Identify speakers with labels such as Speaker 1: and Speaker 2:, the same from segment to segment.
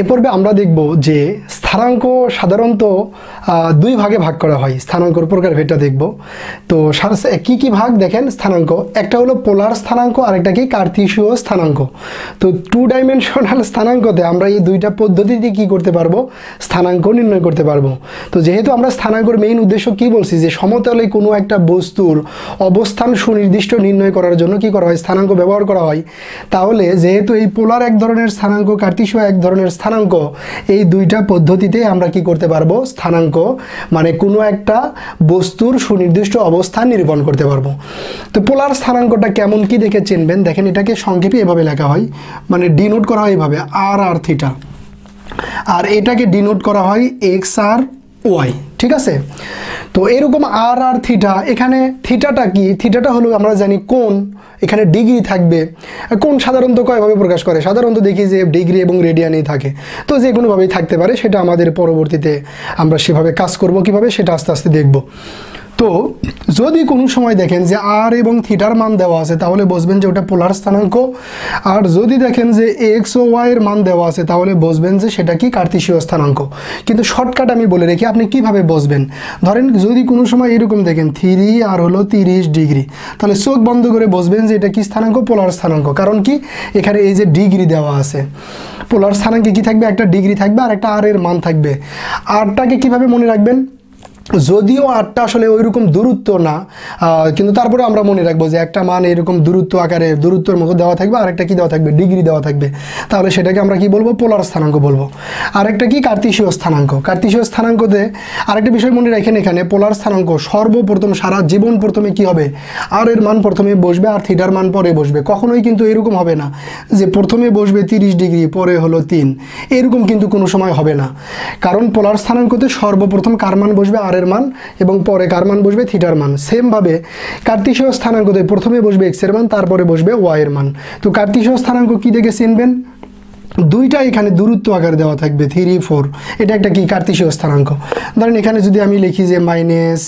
Speaker 1: এ পর্বে আমরা দেখব যে স্থানাঙ্ক সাধারণত দুই ভাগে ভাগ করা হয় স্থানাঙ্কর প্রকার ভেদটা দেখব তো কি কি ভাগ দেখেন স্থানাঙ্ক একটা হলো পোলার স্থানাঙ্ক আর একটা কি কার্তিসীয় স্থানাঙ্ক তো টু ডাইমেনশনাল স্থানাঙ্কতে আমরা এই দুইটা পদ্ধতিতে কি করতে পারবো স্থানাঙ্ক নির্ণয় করতে পারবো তো যেহেতু আমরা স্থানাঙ্কর মেইন উদ্দেশ্য কি বলছি যে সমতলে কোনো একটা বস্তুর অবস্থান সুনির্দিষ্ট নির্ণয় করার জন্য কি করা হয় স্থানাঙ্ক ব্যবহার করা হয় তাহলে যেহেতু এই পোলার এক ধরনের স্থানাঙ্ক কার্তিসীয় এক ধরনের স্থানাঙ্ক এই দুইটা পদ্ধতি পদ্ধতিতে আমরা কি করতে পারবো স্থানাঙ্ক মানে কোনো একটা বস্তুর সুনির্দিষ্ট অবস্থান নিরূপণ করতে পারবো তো পোলার স্থানাঙ্কটা কেমন কি দেখে চিনবেন দেখেন এটাকে সংক্ষেপে এভাবে লেখা হয় মানে ডিনোট করা হয় এভাবে আর আর থিটা আর এটাকে ডিনোট করা হয় এক্স আর ওয়াই ঠিক আছে তো এরকম আর আর থিটা এখানে থিটাটা কি থিটাটা হলো আমরা জানি কোন এখানে ডিগ্রি থাকবে কোন সাধারণত কয়ভাবে প্রকাশ করে সাধারণত দেখি যে ডিগ্রি এবং রেডিয়ানেই থাকে তো যে কোনোভাবেই থাকতে পারে সেটা আমাদের পরবর্তীতে আমরা সেভাবে কাজ করব কিভাবে সেটা আস্তে আস্তে দেখব তো যদি কোনো সময় দেখেন যে আর এবং থিটার মান দেওয়া আছে তাহলে বসবেন যে ওটা পোলার স্থানাঙ্ক আর যদি দেখেন যে এক্স ও ওয়াইয়ের মান দেওয়া আছে তাহলে বসবেন যে সেটা কি কার্তিসীয় স্থানাঙ্ক কিন্তু শর্টকাট আমি বলে রেখি আপনি কিভাবে বসবেন ধরেন যদি কোনো সময় এরকম দেখেন থ্রি আর হলো তিরিশ ডিগ্রি তাহলে চোখ বন্ধ করে বসবেন যে এটা কি স্থানাঙ্ক পোলার স্থানাঙ্ক কারণ কি এখানে এই যে ডিগ্রি দেওয়া আছে পোলার স্থানাঙ্কে কি থাকবে একটা ডিগ্রি থাকবে আর একটা আর এর মান থাকবে আরটাকে কিভাবে মনে রাখবেন যদিও আটটা আসলে ওই রকম দূরত্ব না কিন্তু তারপরে আমরা মনে রাখবো যে একটা মান এরকম দূরত্ব আকারে দূরত্বের মতো দেওয়া থাকবে আরেকটা কি দেওয়া থাকবে ডিগ্রি দেওয়া থাকবে তাহলে সেটাকে আমরা কি বলবো পোলার স্থানাঙ্ক বলবো আরেকটা কি কার্তিসীয় স্থানাঙ্ক কার্তিসীয় স্থানাঙ্কতে আরেকটা বিষয় মনে রাখেন এখানে পোলার স্থানাঙ্ক সর্বপ্রথম সারা জীবন প্রথমে কি হবে আর এর মান প্রথমে বসবে আর থিটার মান পরে বসবে কখনোই কিন্তু এরকম হবে না যে প্রথমে বসবে তিরিশ ডিগ্রি পরে হলো তিন এরকম কিন্তু কোনো সময় হবে না কারণ পোলার স্থানাঙ্কতে সর্বপ্রথম কার মান বসবে আর আরের মান এবং পরে কার মান বসবে থিটার মান সেমভাবে কার্তিসীয় স্থানাঙ্কতে প্রথমে বসবে এক্সের মান তারপরে বসবে ওয়াইয়ের মান তো কার্তিসীয় স্থানাঙ্ক কী দেখে চিনবেন দুইটা এখানে দূরত্ব আকারে দেওয়া থাকবে থ্রি ফোর এটা একটা কি কার্তিসীয় স্থানাঙ্ক ধরেন এখানে যদি আমি লিখি যে মাইনাস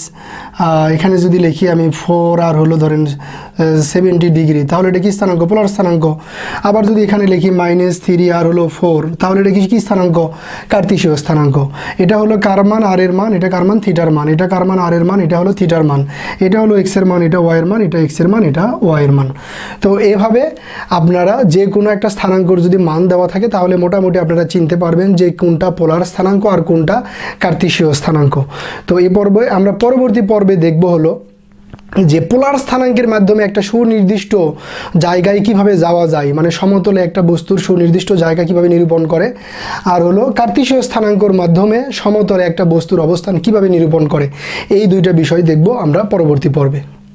Speaker 1: এখানে যদি লিখি আমি ফোর আর হলো ধরেন সেভেন্টি ডিগ্রি তাহলে এটা কি স্থানাঙ্ক পোলার স্থানাঙ্ক আবার যদি এখানে লিখি মাইনাস থ্রি আর হলো ফোর তাহলে এটা কি কী স্থানাঙ্ক কার্তিসীয় স্থানাঙ্ক এটা হলো কারমান আর এর মান এটা কারমান থিটার মান এটা কারমান আর এর মান এটা হলো থিটার মান এটা হলো এক্সের মান এটা ওয়াইয়ের মান এটা এক্সের মান এটা ওয়াইয়ের মান তো এভাবে আপনারা যে কোনো একটা স্থানাঙ্কর যদি মান দেওয়া থাকে তাহলে মোটামুটি আপনারা চিনতে পারবেন যে কোনটা পোলার স্থানাঙ্ক আর কোনটা কার্তিসীয় স্থানাঙ্ক তো এই পর্বে আমরা পরবর্তী পর্ব পর্বে দেখব হলো যে পোলার স্থানাঙ্কের মাধ্যমে একটা সুনির্দিষ্ট জায়গায় কিভাবে যাওয়া যায় মানে সমতলে একটা বস্তুর সুনির্দিষ্ট জায়গা কিভাবে নিরূপণ করে আর হলো কার্তিসীয় স্থানাঙ্কর মাধ্যমে সমতলে একটা বস্তুর অবস্থান কিভাবে নিরূপণ করে এই দুইটা বিষয় দেখব আমরা পরবর্তী পর্বে